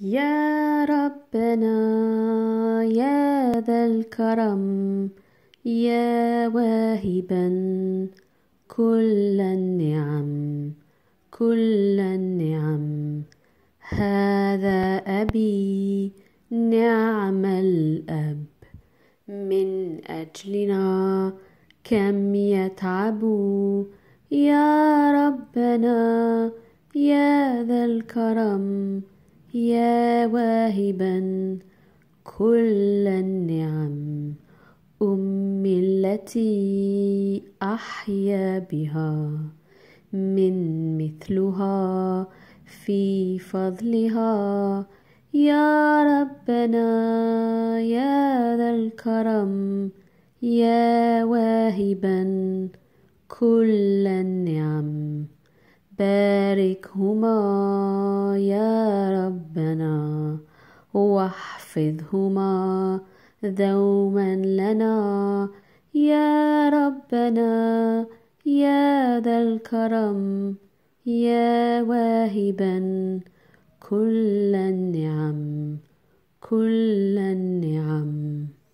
يا ربنا يا ذا الكرم يا واهبا كل النعم كل النعم هذا أبي نعم الأب من أجلنا كم يتعب يا ربنا يا ذا الكرم يا واهبا كل النعم أمي التي أحيا بها من مثلها في فضلها يا ربنا يا ذا الكرم يا واهبا كل النعم باركهما يا ربنا واحفظهما دوما لنا يا ربنا يا ذا الكرم يا واهبا كل النعم كل النعم